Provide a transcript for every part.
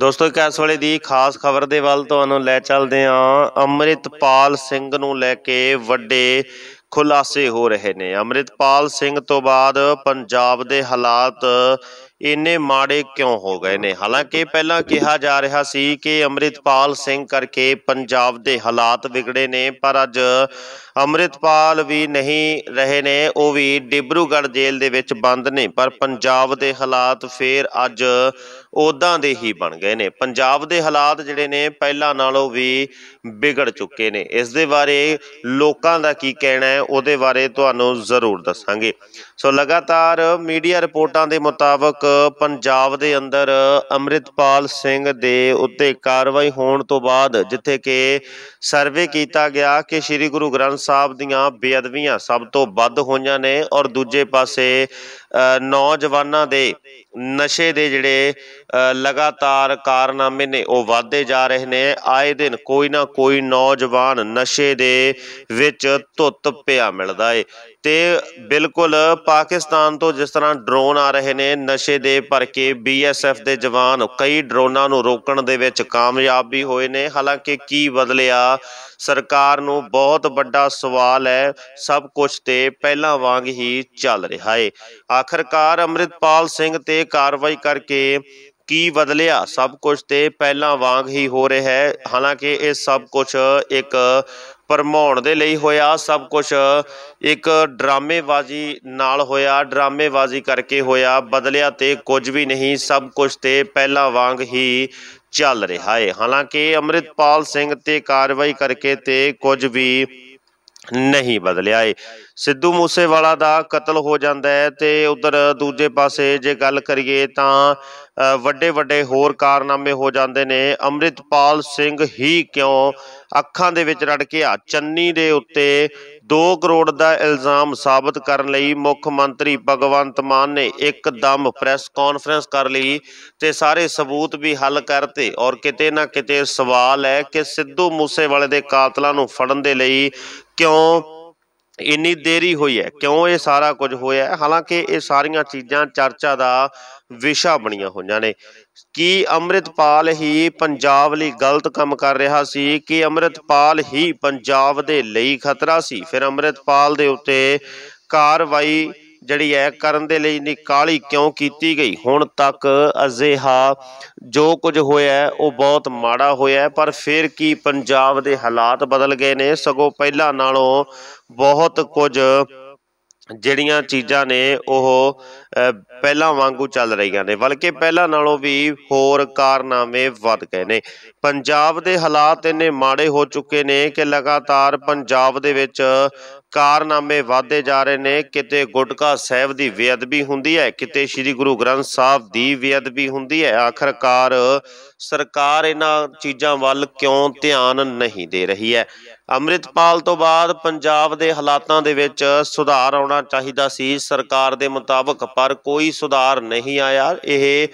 ਦੋਸਤੋ ਇੱਕ ਵਾਲੇ ਦੀ ਖਾਸ ਖਬਰ ਦੇ ਵੱਲ ਤੁਹਾਨੂੰ ਲੈ ਚੱਲਦੇ ਆਂ ਅਮਰਿਤਪਾਲ ਸਿੰਘ ਨੂੰ ਲੈ ਕੇ ਵੱਡੇ ਖੁਲਾਸੇ ਹੋ ਰਹੇ ਨੇ ਅਮਰਿਤਪਾਲ ਸਿੰਘ ਤੋਂ ਬਾਅਦ ਪੰਜਾਬ ਦੇ ਹਾਲਾਤ ਇੰਨੇ ਮਾੜੇ ਕਿਉਂ ਹੋ ਗਏ ਨੇ ਹਾਲਾਂਕਿ ਪਹਿਲਾਂ ਕਿਹਾ ਜਾ ਰਿਹਾ ਸੀ ਕਿ ਅਮਰਿਤਪਾਲ ਸਿੰਘ ਕਰਕੇ ਪੰਜਾਬ ਦੇ ਹਾਲਾਤ ਵਿਗੜੇ ਨੇ ਪਰ ਅੱਜ ਅਮਰਿਤਪਾਲ ਵੀ ਨਹੀਂ ਰਹੇ ਨੇ ਉਹ ਵੀ ਡਿਬਰੂਗੜ੍ਹ ਜੇਲ੍ਹ ਦੇ ਵਿੱਚ ਬੰਦ ਨੇ ਪਰ ਪੰਜਾਬ ਦੇ ਹਾਲਾਤ ਫੇਰ ਅੱਜ ਉਦਾਂ ਦੇ ਹੀ ਬਣ ਗਏ ਨੇ ਪੰਜਾਬ ਦੇ ਹਾਲਾਤ ਜਿਹੜੇ ਨੇ ਪਹਿਲਾਂ ਨਾਲੋਂ ਵੀ ਵਿਗੜ ਚੁੱਕੇ ਨੇ ਇਸ ਦੇ ਬਾਰੇ ਲੋਕਾਂ ਦਾ ਕੀ ਕਹਿਣਾ ਹੈ ਉਹਦੇ ਬਾਰੇ ਤੁਹਾਨੂੰ ਜ਼ਰੂਰ ਦੱਸਾਂਗੇ ਸੋ ਲਗਾਤਾਰ ਮੀਡੀਆ ਰਿਪੋਰਟਾਂ ਦੇ ਮੁਤਾਬਕ ਪੰਜਾਬ ਦੇ ਅੰਦਰ ਅਮਰਿਤਪਾਲ ਸਿੰਘ ਦੇ ਉੱਤੇ ਕਾਰਵਾਈ ਹੋਣ ਤੋਂ ਬਾਅਦ ਜਿੱਥੇ ਕਿ ਸਰਵੇ ਕੀਤਾ ਗਿਆ ਕਿ ਸ੍ਰੀ ਗੁਰੂ ਗ੍ਰੰਥ ਸਾਹਿਬ ਦੀਆਂ ਬੇਅਦਬੀਆਂ ਸਭ ਤੋਂ ਵੱਧ ਹੋਈਆਂ ਨੇ ਔਰ ਦੂਜੇ ਪਾਸੇ ਨੌਜਵਾਨਾਂ ਦੇ ਨਸ਼ੇ ਦੇ ਜਿਹੜੇ ਲਗਾਤਾਰ ਕਾਰਨਾਮੇ ਨੇ ਉਹ ਵਧਦੇ ਜਾ ਰਹੇ ਨੇ ਆਏ ਦਿਨ ਕੋਈ ਨਾ ਕੋਈ ਨੌਜਵਾਨ ਨਸ਼ੇ ਦੇ ਵਿੱਚ ਧੁੱਤ ਪਿਆ ਮਿਲਦਾ ਏ ਤੇ ਬਿਲਕੁਲ ਪਾਕਿਸਤਾਨ ਤੋਂ ਜਿਸ ਤਰ੍ਹਾਂ ਡਰੋਨ ਆ ਰਹੇ ਨੇ ਨਸ਼ੇ ਦੇ ਭਰ ਕੇ ਬੀਐਸਐਫ ਦੇ ਜਵਾਨ ਕਈ ਡਰੋਨਾਂ ਨੂੰ ਰੋਕਣ ਦੇ ਵਿੱਚ ਕਾਮਯਾਬ ਵੀ ਹੋਏ ਨੇ ਹਾਲਾਂਕਿ ਕੀ ਬਦਲਿਆ ਸਰਕਾਰ ਨੂੰ ਬਹੁਤ ਵੱਡਾ ਸਵਾਲ ਹੈ ਸਭ ਕੁਝ ਤੇ ਪਹਿਲਾਂ ਵਾਂਗ ਹੀ ਚੱਲ ਰਿਹਾ ਏ ਆਖਰਕਾਰ ਅਮਰਿਤਪਾਲ ਸਿੰਘ ਤੇ ਕਾਰਵਾਈ ਕਰਕੇ ਕੀ ਬਦਲਿਆ ਸਭ ਕੁਝ ਤੇ ਪਹਿਲਾਂ ਵਾਂਗ ਹੀ ਹੋ ਰਿਹਾ ਹੈ ਹਾਲਾਂਕਿ ਇਹ ਸਭ ਕੁਝ ਇੱਕ ਪਰਮਾਉਣ ਦੇ ਲਈ ਹੋਇਆ ਸਭ ਕੁਝ ਇੱਕ ਡਰਾਮੇਬਾਜ਼ੀ ਨਾਲ ਹੋਇਆ ਡਰਾਮੇਬਾਜ਼ੀ ਕਰਕੇ ਹੋਇਆ ਬਦਲਿਆ ਤੇ ਕੁਝ ਵੀ ਨਹੀਂ ਸਭ ਕੁਝ ਤੇ ਪਹਿਲਾਂ ਵਾਂਗ ਹੀ ਚੱਲ ਰਿਹਾ ਹੈ ਹਾਲਾਂਕਿ ਅਮਰਿਤਪਾਲ ਸਿੰਘ ਤੇ ਕਾਰਵਾਈ ਕਰਕੇ ਤੇ ਕੁਝ ਵੀ ਨਹੀਂ ਬਦਲਿਆ ਏ ਸਿੱਧੂ ਮੂਸੇਵਾਲਾ ਦਾ ਕਤਲ ਹੋ ਜਾਂਦਾ ਹੈ ਤੇ ਉਧਰ ਦੂਜੇ ਪਾਸੇ ਜੇ ਗੱਲ ਕਰੀਏ ਤਾਂ ਵੱਡੇ ਵੱਡੇ ਹੋਰ ਕਾਰਨਾਮੇ ਹੋ ਜਾਂਦੇ ਨੇ ਅਮਰਿਤਪਾਲ ਸਿੰਘ ਹੀ ਕਿਉਂ ਅੱਖਾਂ ਦੇ ਵਿੱਚ ਰੜ ਕੇ ਆ ਚੰਨੀ ਦੇ ਉੱਤੇ 2 ਕਰੋੜ ਦਾ ਇਲਜ਼ਾਮ ਸਾਬਤ ਕਰਨ ਲਈ ਮੁੱਖ ਮੰਤਰੀ ਭਗਵੰਤ ਮਾਨ ਨੇ ਇੱਕਦਮ ਪ੍ਰੈਸ ਕਾਨਫਰੰਸ ਕਰ ਲਈ ਤੇ ਸਾਰੇ ਸਬੂਤ ਵੀ ਹੱਲ ਕਰਤੇ ਔਰ ਕਿਤੇ ਨਾ ਕਿਤੇ ਸਵਾਲ ਹੈ ਕਿ ਸਿੱਧੂ ਮੂਸੇਵਾਲੇ ਦੇ ਕਾਤਲਾਂ ਨੂੰ ਫੜਨ ਦੇ ਲਈ ਕਿਉਂ ਇੰਨੀ ਦੇਰੀ ਹੋਈ ਹੈ ਕਿਉਂ ਇਹ ਸਾਰਾ ਕੁਝ ਹੋਇਆ ਹੈ ਹਾਲਾਂਕਿ ਇਹ ਸਾਰੀਆਂ ਚੀਜ਼ਾਂ ਚਰਚਾ ਦਾ ਵਿਸ਼ਾ ਬਣੀਆਂ ਹੋਈਆਂ ਨੇ ਕੀ ਅਮਰਿਤਪਾਲ ਹੀ ਪੰਜਾਬ ਲਈ ਗਲਤ ਕੰਮ ਕਰ ਰਿਹਾ ਸੀ ਕਿ ਅਮਰਿਤਪਾਲ ਹੀ ਪੰਜਾਬ ਦੇ ਲਈ ਖਤਰਾ ਸੀ ਫਿਰ ਅਮਰਿਤਪਾਲ ਦੇ ਉੱਤੇ ਕਾਰਵਾਈ ਜਿਹੜੀ ਹੈ ਕਰਨ ਦੇ ਲਈ ਨਿਕਾਲੀ ਕਿਉਂ ਕੀਤੀ ਗਈ ਹੁਣ ਤੱਕ ਅਜ਼ੇਹਾ ਜੋ ਕੁਝ ਹੋਇਆ ਉਹ ਬਹੁਤ ਮਾੜਾ ਹੋਇਆ ਪਰ ਫਿਰ ਕੀ ਪੰਜਾਬ ਦੇ ਹਾਲਾਤ ਬਦਲ ਗਏ ਨੇ ਸਗੋਂ ਪਹਿਲਾਂ ਨਾਲੋਂ ਬਹੁਤ ਕੁਝ ਜਿਹੜੀਆਂ ਚੀਜ਼ਾਂ ਨੇ ਉਹ ਪਹਿਲਾਂ ਵਾਂਗੂ ਚੱਲ ਰਹੀਆਂ ਨੇ ਬਲਕਿ ਪਹਿਲਾਂ ਨਾਲੋਂ ਵੀ ਹੋਰ ਕਾਰਨਾਮੇ ਵੱਧ ਗਏ ਨੇ ਪੰਜਾਬ ਦੇ ਹਾਲਾਤ ਇੰਨੇ ਮਾੜੇ ਹੋ ਚੁੱਕੇ ਨੇ ਕਿ ਲਗਾਤਾਰ ਪੰਜਾਬ ਦੇ ਵਿੱਚ ਕਾਰਨਾਮੇ ਵਾਦੇ ਜਾ ਰਹੇ ਨੇ ਕਿਤੇ ਗੁਟਕਾ ਸਾਹਿਬ ਦੀ ਬੇਅਦਬੀ ਹੁੰਦੀ ਹੈ ਕਿਤੇ ਸ੍ਰੀ ਗੁਰੂ ਗ੍ਰੰਥ ਸਾਹਿਬ ਦੀ ਬੇਅਦਬੀ ਹੁੰਦੀ ਹੈ ਆਖਰਕਾਰ ਸਰਕਾਰ ਇਹਨਾਂ ਚੀਜ਼ਾਂ ਵੱਲ ਕਿਉਂ ਧਿਆਨ ਨਹੀਂ ਦੇ ਰਹੀ ਹੈ ਅੰਮ੍ਰਿਤਪਾਲ ਤੋਂ ਬਾਅਦ ਪੰਜਾਬ ਦੇ ਹਾਲਾਤਾਂ ਦੇ ਵਿੱਚ ਸੁਧਾਰ ਆਉਣਾ ਚਾਹੀਦਾ ਸੀ ਸਰਕਾਰ ਦੇ ਮੁਤਾਬਕ ਪਰ ਕੋਈ ਸੁਧਾਰ ਨਹੀਂ ਆਇਆ ਇਹ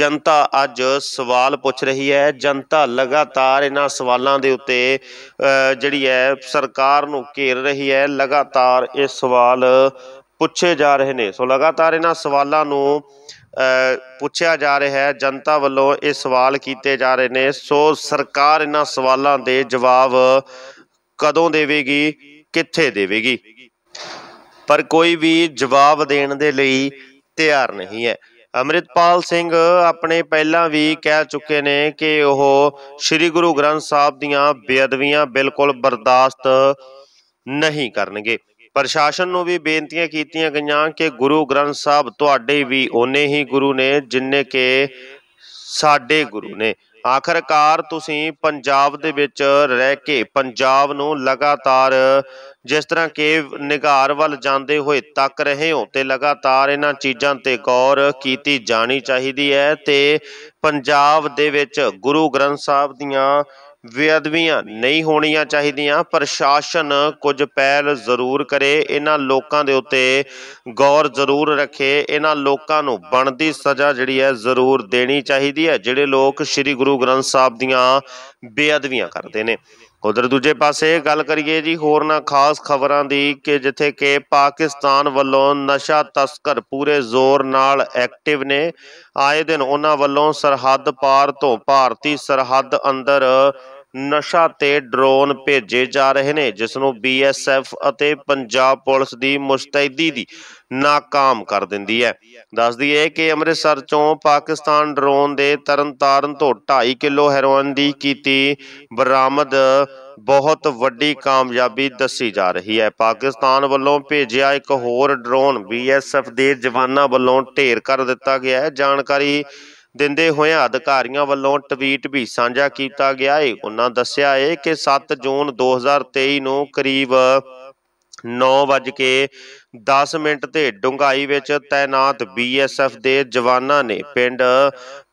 ਜਨਤਾ ਅੱਜ ਸਵਾਲ ਪੁੱਛ ਰਹੀ ਹੈ ਜਨਤਾ ਲਗਾਤਾਰ ਇਹਨਾਂ ਸਵਾਲਾਂ ਦੇ ਉੱਤੇ ਜਿਹੜੀ ਹੈ ਸਰਕਾਰ ਨੂੰ ਘੇਰ ਰਹੀ ਹੈ ਲਗਾਤਾਰ ਇਹ ਸਵਾਲ ਪੁੱਛੇ ਜਾ ਰਹੇ ਨੇ ਸੋ ਲਗਾਤਾਰ ਇਹਨਾਂ ਸਵਾਲਾਂ ਨੂੰ ਪੁੱਛਿਆ ਜਾ ਰਿਹਾ ਹੈ ਜਨਤਾ ਵੱਲੋਂ ਇਹ ਸਵਾਲ ਕੀਤੇ ਜਾ ਰਹੇ ਨੇ ਸੋ ਸਰਕਾਰ ਇਹਨਾਂ ਸਵਾਲਾਂ ਦੇ ਜਵਾਬ ਕਦੋਂ ਦੇਵੇਗੀ ਕਿੱਥੇ ਦੇਵੇਗੀ ਪਰ ਕੋਈ ਵੀ ਜਵਾਬ ਦੇਣ ਦੇ ਲਈ ਤਿਆਰ ਨਹੀਂ ਹੈ ਅਮਰਿਤਪਾਲ ਸਿੰਘ ਆਪਣੇ ਪਹਿਲਾਂ ਵੀ ਕਹਿ ਚੁੱਕੇ ਨੇ ਕਿ ਉਹ ਸ੍ਰੀ ਗੁਰੂ ਗ੍ਰੰਥ ਸਾਹਿਬ ਦੀਆਂ ਬੇਅਦਬੀਆਂ ਬਿਲਕੁਲ ਬਰਦਾਸ਼ਤ ਨਹੀਂ ਕਰਨਗੇ ਪ੍ਰਸ਼ਾਸਨ ਨੂੰ ਵੀ ਬੇਨਤੀਆਂ ਕੀਤੀਆਂ ਗਈਆਂ ਕਿ ਗੁਰੂ ਗ੍ਰੰਥ ਸਾਹਿਬ ਤੁਹਾਡੇ ਵੀ ਉਹਨੇ ਹੀ ਗੁਰੂ ਨੇ ਜਿੰਨੇ ਕਿ ਸਾਡੇ ਗੁਰੂ ਨੇ ਆਖਰਕਾਰ ਤੁਸੀਂ ਪੰਜਾਬ ਦੇ ਵਿੱਚ ਰਹਿ ਕੇ ਪੰਜਾਬ ਨੂੰ ਲਗਾਤਾਰ ਜਿਸ ਤਰ੍ਹਾਂ ਕਿ ਨਿਗਾਰ ਵੱਲ ਜਾਂਦੇ ਹੋਏ ਤੱਕ ਰਹੇ ਹੋ ਤੇ ਲਗਾਤਾਰ ਇਹਨਾਂ ਚੀਜ਼ਾਂ ਤੇ ਗੌਰ ਕੀਤੀ ਜਾਣੀ ਚਾਹੀਦੀ ਹੈ ਤੇ ਪੰਜਾਬ ਦੇ ਵਿੱਚ ਗੁਰੂ ਗ੍ਰੰਥ ਸਾਹਿਬ ਦੀਆਂ ਬੇਅਦਬੀਆਂ ਨਹੀਂ ਹੋਣੀਆਂ ਚਾਹੀਦੀਆਂ ਪ੍ਰਸ਼ਾਸਨ ਕੁਝ ਪਹਿਲ ਜ਼ਰੂਰ ਕਰੇ ਇਹਨਾਂ ਲੋਕਾਂ ਦੇ ਉੱਤੇ ਗੌਰ ਜ਼ਰੂਰ ਰੱਖੇ ਇਹਨਾਂ ਲੋਕਾਂ ਨੂੰ ਬਣਦੀ ਸਜ਼ਾ ਜਿਹੜੀ ਹੈ ਜ਼ਰੂਰ ਦੇਣੀ ਚਾਹੀਦੀ ਹੈ ਜਿਹੜੇ ਲੋਕ ਸ੍ਰੀ ਗੁਰੂ ਗ੍ਰੰਥ ਸਾਹਿਬ ਦੀਆਂ ਬੇਅਦਬੀਆਂ ਕਰਦੇ ਨੇ ਉਧਰ ਦੂਜੇ ਪਾਸੇ ਗੱਲ ਕਰੀਏ ਜੀ ਹੋਰ ਨਾ ਖਾਸ ਖਬਰਾਂ ਦੀ ਕਿ ਜਿੱਥੇ ਕਿ ਪਾਕਿਸਤਾਨ ਵੱਲੋਂ ਨਸ਼ਾ ਤਸਕਰ ਪੂਰੇ ਜ਼ੋਰ ਨਾਲ ਐਕਟਿਵ ਨੇ ਆਏ ਦਿਨ ਉਹਨਾਂ ਵੱਲੋਂ ਸਰਹੱਦ ਪਾਰ ਤੋਂ ਭਾਰਤੀ ਸਰਹੱਦ ਅੰਦਰ ਨਸ਼ਾ ਤੇ ਡਰੋਨ ਭੇਜੇ ਜਾ ਰਹੇ ਨੇ ਜਿਸ ਨੂੰ ਬੀਐਸਐਫ ਅਤੇ ਪੰਜਾਬ ਪੁਲਿਸ ਦੀ ਮੁਸਤੈਦੀ ਦੀ ਨਾਕਾਮ ਕਰ ਦਿੰਦੀ ਹੈ ਦੱਸਦੀ ਹੈ ਕਿ ਅੰਮ੍ਰਿਤਸਰ ਚੋਂ ਪਾਕਿਸਤਾਨ ਡਰੋਨ ਦੇ ਤਰਨਤਾਰਨ ਤੋਂ 2.5 ਕਿਲੋ ਹੈਰੋਇਨ ਦੀ ਕੀਤੀ ਬਰਾਮਦ ਬਹੁਤ ਵੱਡੀ ਕਾਮਯਾਬੀ ਦੱਸੀ ਜਾ ਰਹੀ ਹੈ ਪਾਕਿਸਤਾਨ ਵੱਲੋਂ ਭੇਜਿਆ ਇੱਕ ਹੋਰ ਡਰੋਨ ਬੀਐਸਐਫ ਦੇ ਜਵਾਨਾਂ ਵੱਲੋਂ ਢੇਰ ਕਰ ਦਿੱਤਾ ਗਿਆ ਹੈ ਜਾਣਕਾਰੀ ਦਿੰਦੇ ਹੋਏ ਅਧਿਕਾਰੀਆਂ ਵੱਲੋਂ ਟਵੀਟ ਵੀ ਸਾਂਝਾ ਕੀਤਾ ਗਿਆ ਹੈ ਉਹਨਾਂ ਦੱਸਿਆ ਹੈ ਕਿ 7 ਜੂਨ 2023 ਨੂੰ ਕਰੀਬ 9:10 ਮਿੰਟ ਤੇ ਡੁੰਗਾਈ ਵਿੱਚ ਤਾਇਨਾਤ ਬੀਐਸਐਫ ਦੇ ਜਵਾਨਾਂ ਨੇ ਪਿੰਡ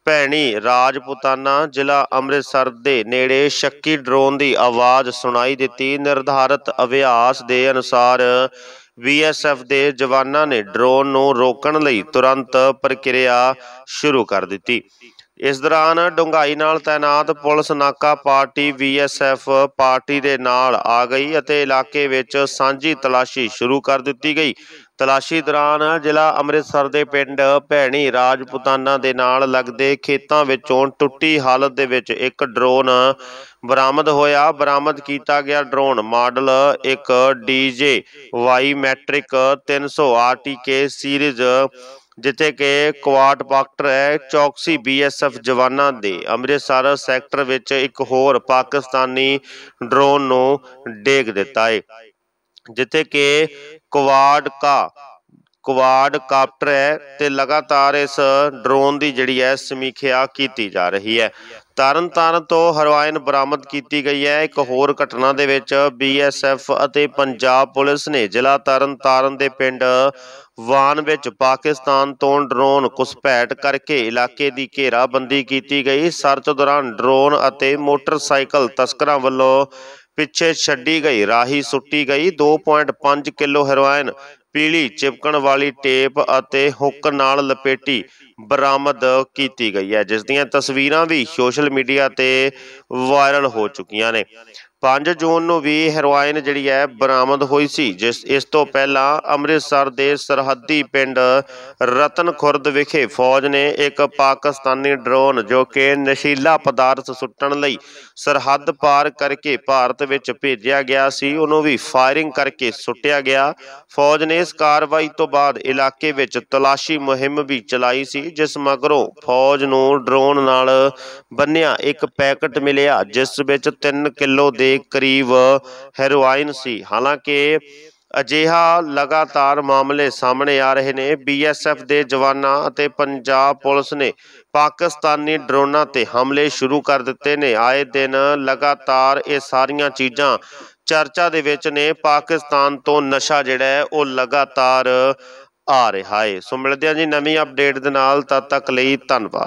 ਭੈਣੀ ਰਾਜਪੁਤਾਨਾ ਜ਼ਿਲ੍ਹਾ ਅੰਮ੍ਰਿਤਸਰ ਦੇ ਨੇੜੇ ਸ਼ੱਕੀ ਡਰੋਨ ਦੀ ਆਵਾਜ਼ ਸੁਣਾਈ ਦਿੱਤੀ ਨਿਰਧਾਰਤ ਅਭਿਆਸ ਦੇ ਅਨੁਸਾਰ ਬੀਐਸਐਫ ਦੇ ਜਵਾਨਾਂ ਨੇ ਡਰੋਨ ਨੂੰ ਰੋਕਣ ਲਈ ਤੁਰੰਤ ਪ੍ਰਕਿਰਿਆ ਸ਼ੁਰੂ ਕਰ ਦਿੱਤੀ ਇਸ ਦੌਰਾਨ ਡੁੰਗਾਈ ਨਾਲ ਤਾਇਨਾਤ ਪੁਲਿਸ ਨਾਕਾ ਪਾਰਟੀ ਬੀਐਸਐਫ ਪਾਰਟੀ ਦੇ ਨਾਲ ਆ ਗਈ ਅਤੇ ਇਲਾਕੇ ਵਿੱਚ ਸਾਂਝੀ ਤਲਾਸ਼ੀ ਸ਼ੁਰੂ ਕਰ ਦਿੱਤੀ ਗਈ ਤਲਾਸ਼ੀ ਦੌਰਾਨ ਜ਼ਿਲ੍ਹਾ ਅੰਮ੍ਰਿਤਸਰ ਦੇ ਪਿੰਡ ਭੈਣੀ ਰਾਜਪੂਤਾਨਾ ਦੇ ਨਾਲ ਲੱਗਦੇ ਖੇਤਾਂ ਵਿੱਚੋਂ ਟੁੱਟੀ ਹਾਲਤ ਦੇ ਵਿੱਚ ਇੱਕ ਡਰੋਨ ਬਰਾਮਦ ਹੋਇਆ ਬਰਾਮਦ ਕੀਤਾ ਗਿਆ ਡਰੋਨ ਮਾਡਲ ਇੱਕ DJ Y Matrice 300 RTK series ਜਿੱਥੇ ਕਿ ਕੁਆਡ ਪਾਕਟਰ ਹੈ ਚੌਕਸੀ ਬੀਐਸਐਫ ਜਵਾਨਾਂ ਦੇ ਅੰਮ੍ਰਿਤਸਰ ਸੈਕਟਰ ਵਿੱਚ ਇੱਕ ਹੋਰ ਪਾਕਿਸਤਾਨੀ ਡਰੋਨ ਨੂੰ ਡੇਗ ਦਿੱਤਾ ਹੈ ਜਿੱਥੇ ਕਿ ਕੁਵਾਡ ਕਾ ਕੁਵਾਡ ਕਾਪਟਰ ਹੈ ਤੇ ਲਗਾਤਾਰ ਇਸ ਡਰੋਨ ਦੀ ਜਿਹੜੀ ਹੈ ਸਮੀਖਿਆ ਕੀਤੀ ਜਾ ਰਹੀ ਹੈ ਤਰਨਤਾਰਨ ਤੋਂ ਹਰਵਾਇਨ ਬਰਾਮਦ ਕੀਤੀ ਗਈ ਹੈ ਇੱਕ ਹੋਰ ਘਟਨਾ ਦੇ ਵਿੱਚ ਬੀਐਸਐਫ ਅਤੇ ਪੰਜਾਬ ਪੁਲਿਸ ਨੇ ਜ਼ਿਲ੍ਹਾ ਤਰਨਤਾਰਨ ਦੇ ਪਿੰਡ ਵਾਨ ਵਿੱਚ ਪਾਕਿਸਤਾਨ ਤੋਂ ਡਰੋਨ ਕੁਸਪੈਟ ਕਰਕੇ ਇਲਾਕੇ ਦੀ ਘੇਰਾਬੰਦੀ ਕੀਤੀ ਗਈ ਸਰਚ ਦੌਰਾਨ ਡਰੋਨ ਅਤੇ ਮੋਟਰਸਾਈਕਲ ਤਸਕਰਾਂ ਵੱਲੋਂ ਪਿੱਛੇ ਛੱਡੀ ਗਈ ਰਾਹੀ ਸੁੱਟੀ ਗਈ 2.5 ਕਿਲੋ ਹੈਰੋਇਨ ਪੀਲੀ ਚਿਪਕਣ ਵਾਲੀ ਟੇਪ ਅਤੇ ਹੁੱਕ ਨਾਲ ਲਪੇਟੀ ਬਰਾਮਦ ਕੀਤੀ ਗਈ ਹੈ ਜਿਸ ਦੀਆਂ ਤਸਵੀਰਾਂ ਵੀ ਸੋਸ਼ਲ ਮੀਡੀਆ ਤੇ ਵਾਇਰਲ ਹੋ ਚੁੱਕੀਆਂ ਨੇ 5 ਜੂਨ ਨੂੰ ਵੀ ਹੈਰੋਇਨ ਜਿਹੜੀ ਹੈ ਬਰਾਮਦ ਹੋਈ ਸੀ ਜਿਸ ਇਸ ਤੋਂ ਪਹਿਲਾਂ ਅੰਮ੍ਰਿਤਸਰ ਦੇ ਸਰਹੱਦੀ ਪਿੰਡ ਰਤਨ ਖੁਰਦ ਵਿਖੇ ਫੌਜ ਨੇ ਇੱਕ ਪਾਕਿਸਤਾਨੀ ਡਰੋਨ ਜੋ ਕਿ ਨਸ਼ੀਲਾ ਪਦਾਰਥ ਸੁੱਟਣ ਲਈ ਸਰਹੱਦ ਪਾਰ ਕਰਕੇ ਭਾਰਤ ਵਿੱਚ ਭੇਜਿਆ ਗਿਆ ਸੀ ਉਹਨੂੰ ਵੀ ਫਾਇਰਿੰਗ ਕਰਕੇ ਸੁੱਟਿਆ ਗਿਆ ਫੌਜ ਨੇ ਇਸ ਕਾਰਵਾਈ ਤੋਂ ਬਾਅਦ ਇਲਾਕੇ ਵਿੱਚ ਤਲਾਸ਼ੀ ਮੁਹਿੰਮ ਵੀ ਚਲਾਈ ਸੀ ਜਿਸ ਮਗਰੋਂ ਫੌਜ ਨੂੰ ਡਰੋਨ ਨਾਲ ਬੰਨਿਆ ਇੱਕ ਪੈਕਟ ਮਿਲਿਆ ਜਿਸ ਵਿੱਚ 3 ਕਿਲੋ ਦੇ ਦੇ ਕਰੀਬ ਹੈਰੋਇਨ ਸੀ ਹਾਲਾਂਕਿ ਅਜਿਹਾ ਲਗਾਤਾਰ ਮਾਮਲੇ ਸਾਹਮਣੇ ਆ ਰਹੇ ਨੇ ਬੀਐਸਐਫ ਦੇ ਜਵਾਨਾਂ ਅਤੇ ਪੰਜਾਬ ਪੁਲਿਸ ਨੇ ਪਾਕਿਸਤਾਨੀ ਡਰੋਨਾਂ ਤੇ ਹਮਲੇ ਸ਼ੁਰੂ ਕਰ ਦਿੱਤੇ ਨੇ ਆਏ ਦਿਨ ਲਗਾਤਾਰ ਇਹ ਸਾਰੀਆਂ ਚੀਜ਼ਾਂ ਚਰਚਾ ਦੇ ਵਿੱਚ ਨੇ ਪਾਕਿਸਤਾਨ ਤੋਂ ਨਸ਼ਾ ਜਿਹੜਾ ਉਹ ਲਗਾਤਾਰ ਆ ਰਿਹਾ ਹੈ ਸੋ ਮਿਲਦੇ ਹਾਂ ਜੀ ਨਵੀਂ ਅਪਡੇਟ ਦੇ ਨਾਲ ਤਦ ਤੱਕ ਲਈ ਧੰਨਵਾਦ